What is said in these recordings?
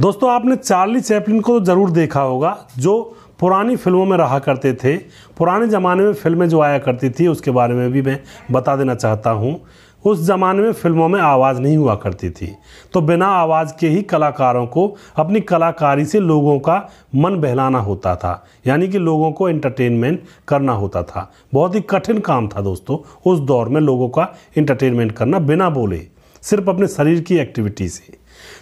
दोस्तों आपने Charlie Chaplin को तो ज़रूर देखा होगा जो पुरानी फिल्मों में रहा करते थे पुराने ज़माने में फिल्में जो आया करती थी उसके बारे में भी मैं बता देना चाहता हूँ उस ज़माने में फिल्मों में आवाज़ नहीं हुआ करती थी तो बिना आवाज़ के ही कलाकारों को अपनी कलाकारी से लोगों का मन बहलाना होता था यानी कि लोगों को एंटरटेनमेंट करना होता था बहुत ही कठिन काम था दोस्तों उस दौर में लोगों का एंटरटेनमेंट करना बिना बोले सिर्फ अपने शरीर की एक्टिविटी से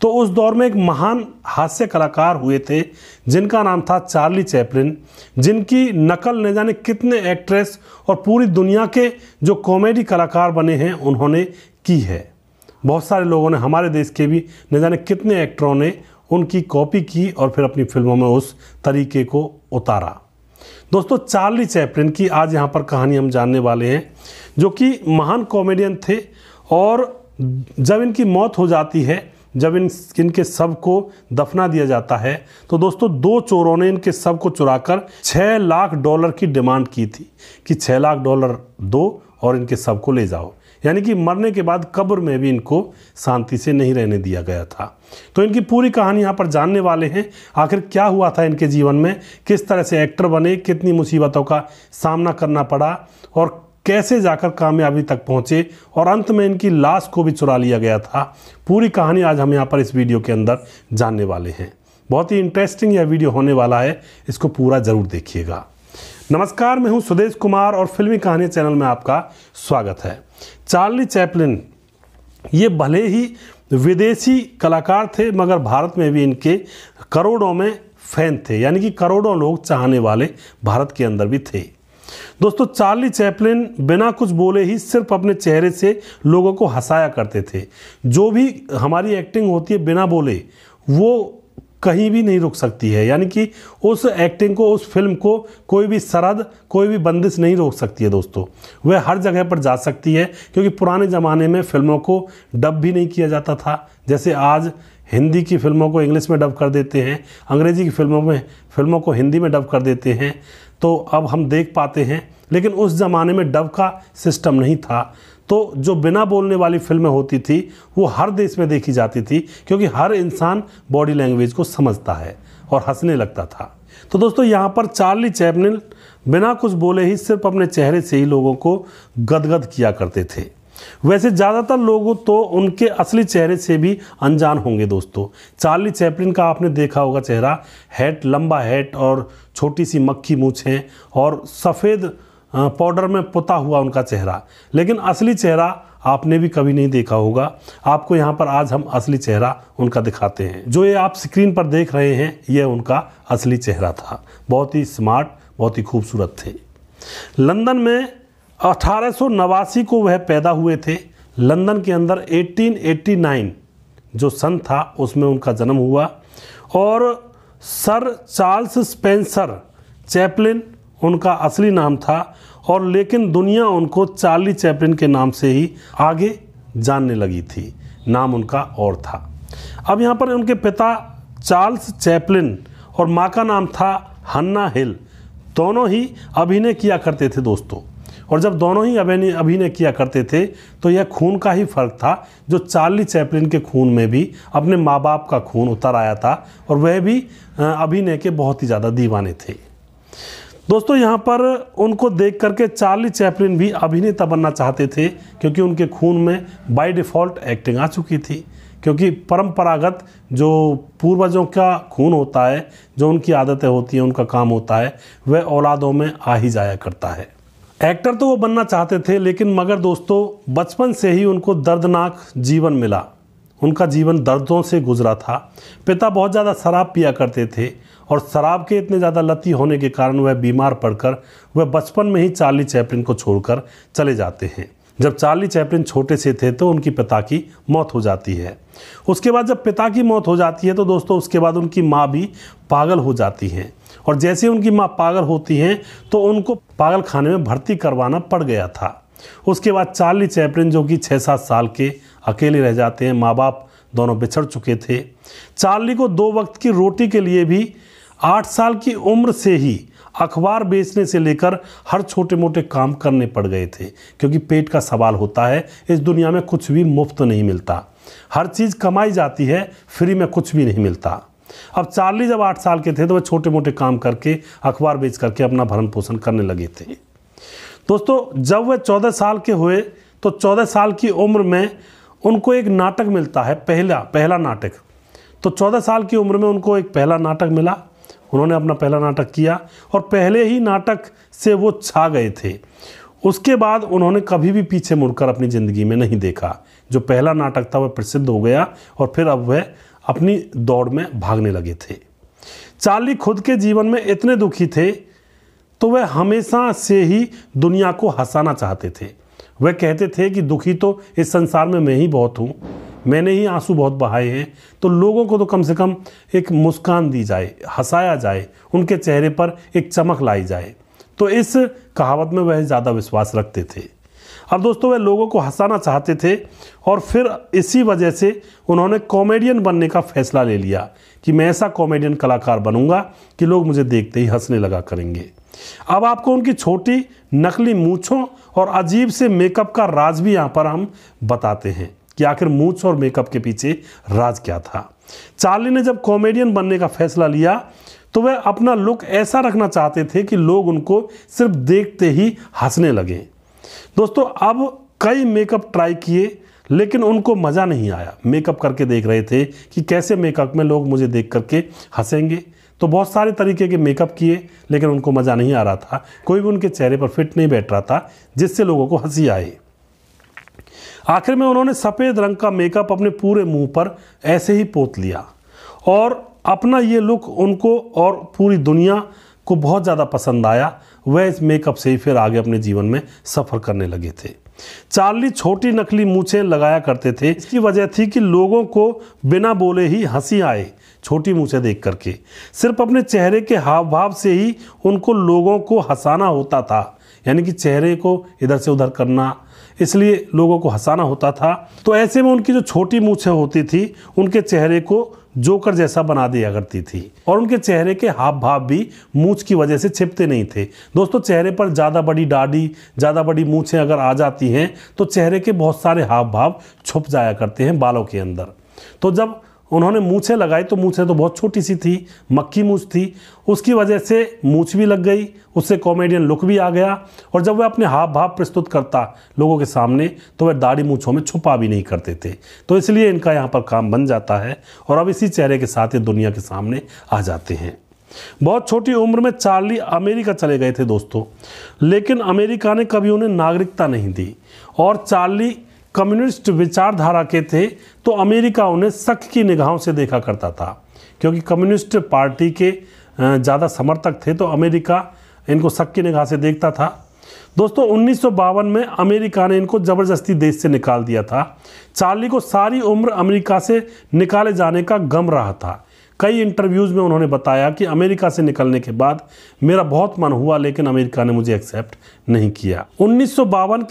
तो उस दौर में एक महान हास्य कलाकार हुए थे जिनका नाम था चार्ली चैपलिन जिनकी नकल न जाने कितने एक्ट्रेस और पूरी दुनिया के जो कॉमेडी कलाकार बने हैं उन्होंने की है बहुत सारे लोगों ने हमारे देश के भी न जाने कितने एक्टरों ने उनकी कॉपी की और फिर अपनी फिल्मों में उस तरीके को उतारा दोस्तों चार्ली चैपलिन की आज यहाँ पर कहानी हम जानने वाले हैं जो कि महान कॉमेडियन थे और जब इनकी मौत हो जाती है जब इन इनके सब को दफना दिया जाता है तो दोस्तों दो चोरों ने इनके सब को कर छः लाख डॉलर की डिमांड की थी कि छः लाख डॉलर दो और इनके सब को ले जाओ यानी कि मरने के बाद कब्र में भी इनको शांति से नहीं रहने दिया गया था तो इनकी पूरी कहानी यहाँ पर जानने वाले हैं आखिर क्या हुआ था इनके जीवन में किस तरह से एक्टर बने कितनी मुसीबतों का सामना करना पड़ा और कैसे जाकर कामयाबी तक पहुंचे और अंत में इनकी लाश को भी चुरा लिया गया था पूरी कहानी आज हम यहाँ पर इस वीडियो के अंदर जानने वाले हैं बहुत ही इंटरेस्टिंग यह वीडियो होने वाला है इसको पूरा ज़रूर देखिएगा नमस्कार मैं हूं सुदेश कुमार और फिल्मी कहानी चैनल में आपका स्वागत है चार्ली चैपलिन ये भले ही विदेशी कलाकार थे मगर भारत में भी इनके करोड़ों में फैन थे यानी कि करोड़ों लोग चाहने वाले भारत के अंदर भी थे दोस्तों चार्ली चैपलिन बिना कुछ बोले ही सिर्फ अपने चेहरे से लोगों को हंसाया करते थे जो भी हमारी एक्टिंग होती है बिना बोले वो कहीं भी नहीं रुक सकती है यानी कि उस एक्टिंग को उस फिल्म को कोई भी सरहद कोई भी बंदिश नहीं रोक सकती है दोस्तों वह हर जगह पर जा सकती है क्योंकि पुराने ज़माने में फिल्मों को डब भी नहीं किया जाता था जैसे आज हिंदी की फिल्मों को इंग्लिश में डब कर देते हैं अंग्रेज़ी की फिल्मों में फिल्मों को हिंदी में डब कर देते हैं तो अब हम देख पाते हैं लेकिन उस ज़माने में डब का सिस्टम नहीं था तो जो बिना बोलने वाली फिल्में होती थी वो हर देश में देखी जाती थी क्योंकि हर इंसान बॉडी लैंग्वेज को समझता है और हंसने लगता था तो दोस्तों यहाँ पर चार्ली चैपनिल बिना कुछ बोले ही सिर्फ अपने चेहरे से ही लोगों को गदगद किया करते थे वैसे ज़्यादातर लोग तो उनके असली चेहरे से भी अनजान होंगे दोस्तों चार्ली चैपलिन का आपने देखा होगा चेहरा हेट लंबा हेट और छोटी सी मक्खी मूछें और सफ़ेद पाउडर में पुता हुआ उनका चेहरा लेकिन असली चेहरा आपने भी कभी नहीं देखा होगा आपको यहाँ पर आज हम असली चेहरा उनका दिखाते हैं जो ये आप स्क्रीन पर देख रहे हैं यह उनका असली चेहरा था बहुत ही स्मार्ट बहुत ही खूबसूरत थे लंदन में अठारह को वह पैदा हुए थे लंदन के अंदर 1889 जो सन था उसमें उनका जन्म हुआ और सर चार्ल्स स्पेंसर चैपलिन उनका असली नाम था और लेकिन दुनिया उनको चार्ली चैपलिन के नाम से ही आगे जानने लगी थी नाम उनका और था अब यहाँ पर उनके पिता चार्ल्स चैपलिन और माँ का नाम था हन्ना हिल दोनों ही अभिनय किया करते थे दोस्तों और जब दोनों ही अभिनय अभिनय किया करते थे तो यह खून का ही फर्क था जो चार्ली चैपलिन के खून में भी अपने माँ बाप का खून उतर आया था और वह भी अभिनय के बहुत ही ज़्यादा दीवाने थे दोस्तों यहाँ पर उनको देख करके चार्ली चैपलिन भी अभिनेता बनना चाहते थे क्योंकि उनके खून में बाय डिफ़ॉल्ट एक्टिंग आ चुकी थी क्योंकि परंपरागत जो पूर्वजों का खून होता है जो उनकी आदतें होती हैं उनका काम होता है वह औलादों में आ ही जाया करता है एक्टर तो वो बनना चाहते थे लेकिन मगर दोस्तों बचपन से ही उनको दर्दनाक जीवन मिला उनका जीवन दर्दों से गुजरा था पिता बहुत ज़्यादा शराब पिया करते थे और शराब के इतने ज़्यादा लती होने के कारण वह बीमार पड़कर वह बचपन में ही चार्ली चैपलिन को छोड़कर चले जाते हैं जब चार्ली चैपलिन छोटे से थे तो उनकी पिता की मौत हो जाती है उसके बाद जब पिता की मौत हो जाती है तो दोस्तों उसके बाद उनकी माँ भी पागल हो जाती हैं और जैसे उनकी माँ पागल होती हैं तो उनको पागल खाने में भर्ती करवाना पड़ गया था उसके बाद चार्ली चैपलिन जो कि छः सात साल के अकेले रह जाते हैं माँ बाप दोनों बिछड़ चुके थे चार्ली को दो वक्त की रोटी के लिए भी आठ साल की उम्र से ही अखबार बेचने से लेकर हर छोटे मोटे काम करने पड़ गए थे क्योंकि पेट का सवाल होता है इस दुनिया में कुछ भी मुफ्त नहीं मिलता हर चीज़ कमाई जाती है फ्री में कुछ भी नहीं मिलता अब चार्ली जब आठ साल के थे तो वह छोटे मोटे काम करके अखबार बेच करके अपना भरण पोषण करने लगे थे दोस्तों जब वह चौदह साल के हुए तो चौदह साल की उम्र में उनको एक नाटक मिलता है पहला पहला नाटक तो चौदह साल की उम्र में उनको एक पहला नाटक मिला उन्होंने अपना पहला नाटक किया और पहले ही नाटक से वो छा गए थे उसके बाद उन्होंने कभी भी पीछे मुड़कर अपनी ज़िंदगी में नहीं देखा जो पहला नाटक था वह प्रसिद्ध हो गया और फिर अब वह अपनी दौड़ में भागने लगे थे चार्ली खुद के जीवन में इतने दुखी थे तो वह हमेशा से ही दुनिया को हंसाना चाहते थे वह कहते थे कि दुखी तो इस संसार में मैं ही बहुत हूँ मैंने ही आंसू बहुत बहाए हैं तो लोगों को तो कम से कम एक मुस्कान दी जाए हंसाया जाए उनके चेहरे पर एक चमक लाई जाए तो इस कहावत में वह ज़्यादा विश्वास रखते थे और दोस्तों वे लोगों को हंसाना चाहते थे और फिर इसी वजह से उन्होंने कॉमेडियन बनने का फैसला ले लिया कि मैं ऐसा कॉमेडियन कलाकार बनूंगा कि लोग मुझे देखते ही हंसने लगा करेंगे अब आपको उनकी छोटी नकली मूछों और अजीब से मेकअप का राज भी यहाँ पर हम बताते हैं कि आखिर मूछ और मेकअप के पीछे राज क्या था चार्ली ने जब कॉमेडियन बनने का फैसला लिया तो वह अपना लुक ऐसा रखना चाहते थे कि लोग उनको सिर्फ देखते ही हंसने लगें दोस्तों अब कई मेकअप ट्राई किए लेकिन उनको मज़ा नहीं आया मेकअप करके देख रहे थे कि कैसे मेकअप में लोग मुझे देख करके हंसेंगे तो बहुत सारे तरीके के मेकअप किए लेकिन उनको मज़ा नहीं आ रहा था कोई भी उनके चेहरे पर फिट नहीं बैठ रहा था जिससे लोगों को हंसी आए आखिर में उन्होंने सफ़ेद रंग का मेकअप अपने पूरे मुंह पर ऐसे ही पोत लिया और अपना ये लुक उनको और पूरी दुनिया को बहुत ज़्यादा पसंद आया वह इस मेकअप से ही फिर आगे अपने जीवन में सफ़र करने लगे थे चार्ली छोटी नकली मूछे लगाया करते थे इसकी वजह थी कि लोगों को बिना बोले ही हंसी आए छोटी मूछे देख करके सिर्फ अपने चेहरे के हाव भाव से ही उनको लोगों को हंसाना होता था यानी कि चेहरे को इधर से उधर करना इसलिए लोगों को हंसाना होता था तो ऐसे में उनकी जो छोटी मूछे होती थी उनके चेहरे को जोकर जैसा बना दिया करती थी और उनके चेहरे के हाव भाव भी मूछ की वजह से छिपते नहीं थे दोस्तों चेहरे पर ज़्यादा बड़ी दाढ़ी ज़्यादा बड़ी मूछें अगर आ जाती हैं तो चेहरे के बहुत सारे हाव भाव छुप जाया करते हैं बालों के अंदर तो जब उन्होंने मूछें लगाई तो मूछें तो बहुत छोटी सी थी मक्की मूछ थी उसकी वजह से मूछ भी लग गई उससे कॉमेडियन लुक भी आ गया और जब वह अपने हाव भाव प्रस्तुत करता लोगों के सामने तो वह दाढ़ी मूछों में छुपा भी नहीं करते थे तो इसलिए इनका यहाँ पर काम बन जाता है और अब इसी चेहरे के साथ ये दुनिया के सामने आ जाते हैं बहुत छोटी उम्र में चार्ली अमेरिका चले गए थे दोस्तों लेकिन अमेरिका ने कभी उन्हें नागरिकता नहीं दी और चार्ली कम्युनिस्ट विचारधारा के थे तो अमेरिका उन्हें शक की निगाहों से देखा करता था क्योंकि कम्युनिस्ट पार्टी के ज़्यादा समर्थक थे तो अमेरिका इनको शक की निगाह से देखता था दोस्तों उन्नीस में अमेरिका ने इनको ज़बरदस्ती देश से निकाल दिया था चार्ली को सारी उम्र अमेरिका से निकाले जाने का गम रहा था कई इंटरव्यूज़ में उन्होंने बताया कि अमेरिका से निकलने के बाद मेरा बहुत मन हुआ लेकिन अमेरिका ने मुझे एक्सेप्ट नहीं किया उन्नीस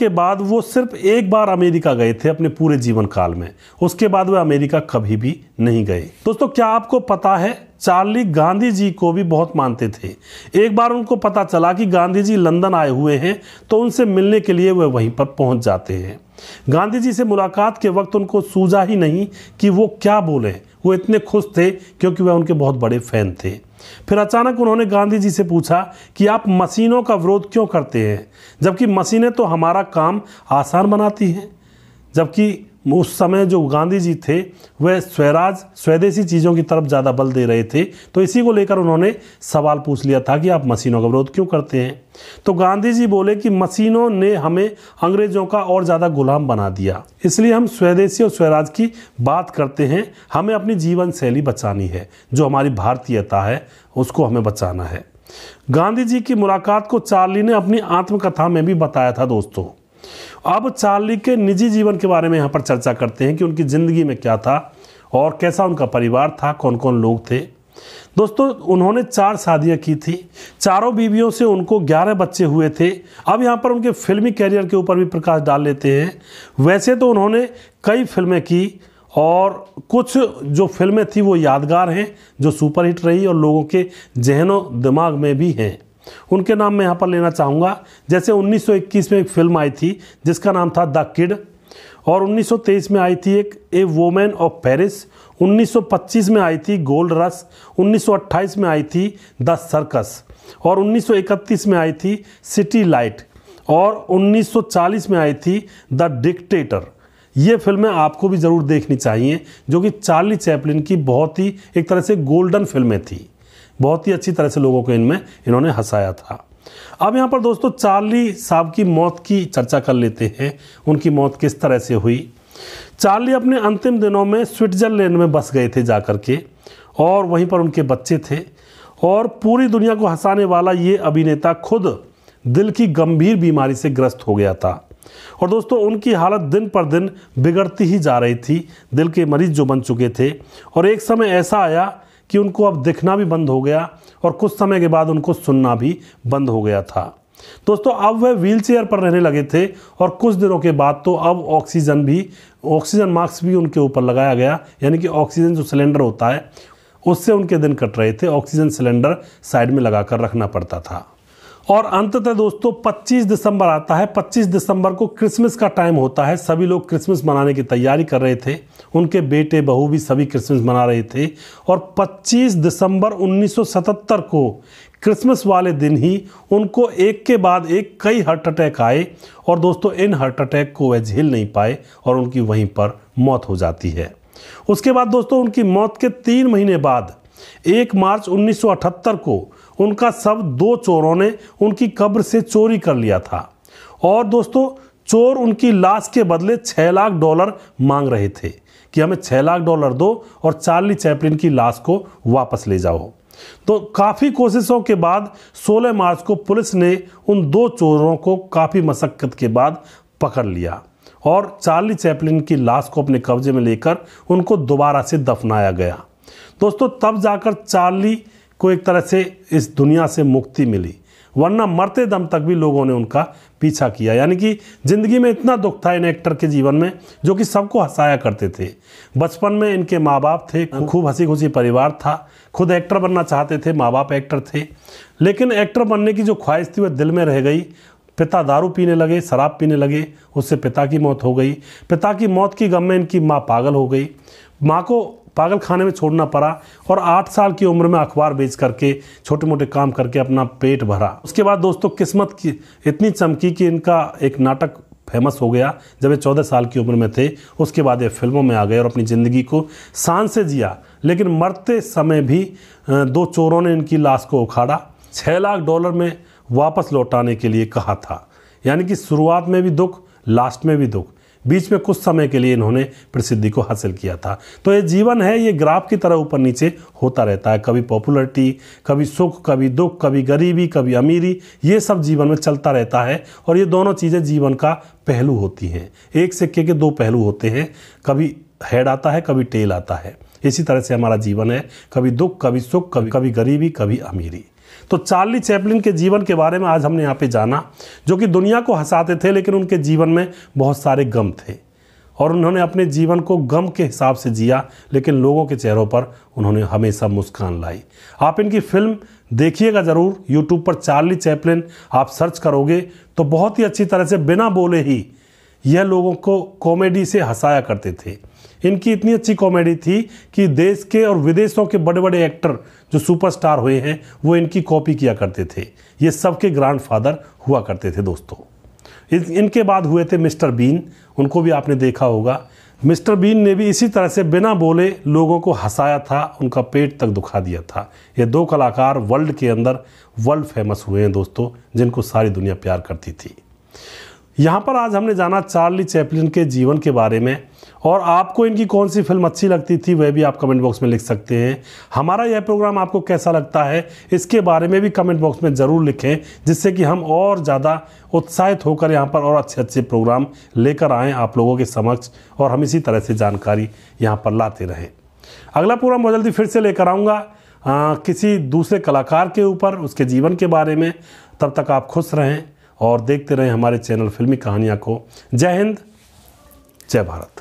के बाद वो सिर्फ एक बार अमेरिका गए थे अपने पूरे जीवन काल में उसके बाद वे अमेरिका कभी भी नहीं गए दोस्तों क्या आपको पता है चार्ली गांधी जी को भी बहुत मानते थे एक बार उनको पता चला कि गांधी जी लंदन आए हुए हैं तो उनसे मिलने के लिए वे वहीं पर पहुंच जाते हैं गांधी जी से मुलाकात के वक्त उनको सूझा ही नहीं कि वो क्या बोलें वो इतने खुश थे क्योंकि वह उनके बहुत बड़े फ़ैन थे फिर अचानक उन्होंने गांधी जी से पूछा कि आप मशीनों का विरोध क्यों करते हैं जबकि मशीनें तो हमारा काम आसान बनाती हैं जबकि उस समय जो गांधी जी थे वह स्वराज स्वदेशी चीज़ों की तरफ ज़्यादा बल दे रहे थे तो इसी को लेकर उन्होंने सवाल पूछ लिया था कि आप मशीनों का विरोध क्यों करते हैं तो गांधी जी बोले कि मशीनों ने हमें अंग्रेज़ों का और ज़्यादा गुलाम बना दिया इसलिए हम स्वदेशी और स्वराज की बात करते हैं हमें अपनी जीवन शैली बचानी है जो हमारी भारतीयता है उसको हमें बचाना है गांधी जी की मुलाकात को चार्ली ने अपनी आत्मकथा में भी बताया था दोस्तों अब चार्ली के निजी जीवन के बारे में यहाँ पर चर्चा करते हैं कि उनकी ज़िंदगी में क्या था और कैसा उनका परिवार था कौन कौन लोग थे दोस्तों उन्होंने चार शादियां की थी चारों बीवियों से उनको ग्यारह बच्चे हुए थे अब यहाँ पर उनके फिल्मी कैरियर के ऊपर भी प्रकाश डाल लेते हैं वैसे तो उन्होंने कई फिल्में की और कुछ जो फिल्में थी वो यादगार हैं जो सुपरहिट रही और लोगों के जहनों दिमाग में भी हैं उनके नाम मैं यहाँ पर लेना चाहूँगा जैसे 1921 में एक फिल्म आई थी जिसका नाम था द किड और 1923 में आई थी एक ए वोमेन ऑफ पेरिस 1925 में आई थी गोल्ड रस 1928 में आई थी द सर्कस और 1931 में आई थी सिटी लाइट और 1940 में आई थी द डिक्टेटर ये फिल्में आपको भी ज़रूर देखनी चाहिए जो कि चार्ली चैपलिन की बहुत ही एक तरह से गोल्डन फिल्में थी बहुत ही अच्छी तरह से लोगों को इनमें इन्होंने हंसाया था अब यहाँ पर दोस्तों चार्ली साहब की मौत की चर्चा कर लेते हैं उनकी मौत किस तरह से हुई चार्ली अपने अंतिम दिनों में स्विट्जरलैंड में बस गए थे जा कर के और वहीं पर उनके बच्चे थे और पूरी दुनिया को हंसाने वाला ये अभिनेता खुद दिल की गंभीर बीमारी से ग्रस्त हो गया था और दोस्तों उनकी हालत दिन पर दिन बिगड़ती ही जा रही थी दिल के मरीज जो बन चुके थे और एक समय ऐसा आया कि उनको अब दिखना भी बंद हो गया और कुछ समय के बाद उनको सुनना भी बंद हो गया था दोस्तों अब वह व्हील चेयर पर रहने लगे थे और कुछ दिनों के बाद तो अब ऑक्सीजन भी ऑक्सीजन मास्क भी उनके ऊपर लगाया गया यानी कि ऑक्सीजन जो सिलेंडर होता है उससे उनके दिन कट रहे थे ऑक्सीजन सिलेंडर साइड में लगा कर रखना पड़ता था और अंततः दोस्तों 25 दिसंबर आता है 25 दिसंबर को क्रिसमस का टाइम होता है सभी लोग क्रिसमस मनाने की तैयारी कर रहे थे उनके बेटे बहू भी सभी क्रिसमस मना रहे थे और 25 दिसंबर 1977 को क्रिसमस वाले दिन ही उनको एक के बाद एक कई हार्ट अटैक आए और दोस्तों इन हार्ट अटैक को वह झेल नहीं पाए और उनकी वहीं पर मौत हो जाती है उसके बाद दोस्तों उनकी मौत के तीन महीने बाद एक मार्च उन्नीस को उनका शव दो चोरों ने उनकी कब्र से चोरी कर लिया था और दोस्तों चोर उनकी लाश के बदले छः लाख डॉलर मांग रहे थे कि हमें छः लाख डॉलर दो और चार्ली चैपलिन की लाश को वापस ले जाओ तो काफ़ी कोशिशों के बाद 16 मार्च को पुलिस ने उन दो चोरों को काफ़ी मशक्क़त के बाद पकड़ लिया और चार्ली चैपलिन की लाश को अपने कब्जे में लेकर उनको दोबारा से दफनाया गया दोस्तों तब जाकर चार्ली को एक तरह से इस दुनिया से मुक्ति मिली वरना मरते दम तक भी लोगों ने उनका पीछा किया यानी कि ज़िंदगी में इतना दुख था इन एक्टर के जीवन में जो कि सबको हंसाया करते थे बचपन में इनके माँ बाप थे खूब हंसी खुशी परिवार था खुद एक्टर बनना चाहते थे माँ बाप एक्टर थे लेकिन एक्टर बनने की जो ख्वाहिश थी वह दिल में रह गई पिता दारू पीने लगे शराब पीने लगे उससे पिता की मौत हो गई पिता की मौत की गम में इनकी माँ पागल हो गई माँ को पागल खाने में छोड़ना पड़ा और आठ साल की उम्र में अखबार बेच करके छोटे मोटे काम करके अपना पेट भरा उसके बाद दोस्तों किस्मत की इतनी चमकी कि इनका एक नाटक फेमस हो गया जब ये चौदह साल की उम्र में थे उसके बाद ये फिल्मों में आ गए और अपनी ज़िंदगी को शान से जिया लेकिन मरते समय भी दो चोरों ने इनकी लाश को उखाड़ा छः लाख डॉलर में वापस लौटाने के लिए कहा था यानी कि शुरुआत में भी दुख लास्ट में भी दुख बीच में कुछ समय के लिए इन्होंने प्रसिद्धि को हासिल किया था तो ये जीवन है ये ग्राफ की तरह ऊपर नीचे होता रहता है कभी पॉपुलरिटी कभी सुख कभी दुख कभी गरीबी कभी अमीरी ये सब जीवन में चलता रहता है और ये दोनों चीज़ें जीवन का पहलू होती हैं एक सिक्के के दो पहलू होते हैं कभी हेड आता है कभी टेल आता है इसी तरह से हमारा जीवन है कभी दुख कभी सुख कभी कभी गरीबी कभी अमीरी तो चार्ली चैपलिन के जीवन के बारे में आज हमने यहाँ पे जाना जो कि दुनिया को हंसाते थे लेकिन उनके जीवन में बहुत सारे गम थे और उन्होंने अपने जीवन को गम के हिसाब से जिया लेकिन लोगों के चेहरों पर उन्होंने हमेशा मुस्कान लाई आप इनकी फिल्म देखिएगा ज़रूर यूट्यूब पर चार्ली चैपलिन आप सर्च करोगे तो बहुत ही अच्छी तरह से बिना बोले ही यह लोगों को कॉमेडी से हंसाया करते थे इनकी इतनी अच्छी कॉमेडी थी कि देश के और विदेशों के बड़े बड़े एक्टर जो सुपरस्टार हुए हैं वो इनकी कॉपी किया करते थे ये सबके फादर हुआ करते थे दोस्तों इनके बाद हुए थे मिस्टर बीन उनको भी आपने देखा होगा मिस्टर बीन ने भी इसी तरह से बिना बोले लोगों को हंसाया था उनका पेट तक दुखा दिया था ये दो कलाकार वर्ल्ड के अंदर वर्ल्ड फेमस हुए हैं दोस्तों जिनको सारी दुनिया प्यार करती थी यहाँ पर आज हमने जाना चार्ली चैपलिन के जीवन के बारे में और आपको इनकी कौन सी फिल्म अच्छी लगती थी वह भी आप कमेंट बॉक्स में लिख सकते हैं हमारा यह प्रोग्राम आपको कैसा लगता है इसके बारे में भी कमेंट बॉक्स में ज़रूर लिखें जिससे कि हम और ज़्यादा उत्साहित होकर यहाँ पर और अच्छे अच्छे प्रोग्राम लेकर आएँ आप लोगों के समक्ष और हम इसी तरह से जानकारी यहाँ पर लाते रहें अगला प्रोग्राम बहुत जल्दी फिर से लेकर आऊँगा किसी दूसरे कलाकार के ऊपर उसके जीवन के बारे में तब तक आप खुश रहें और देखते रहें हमारे चैनल फिल्मी कहानियाँ को जय हिंद जय भारत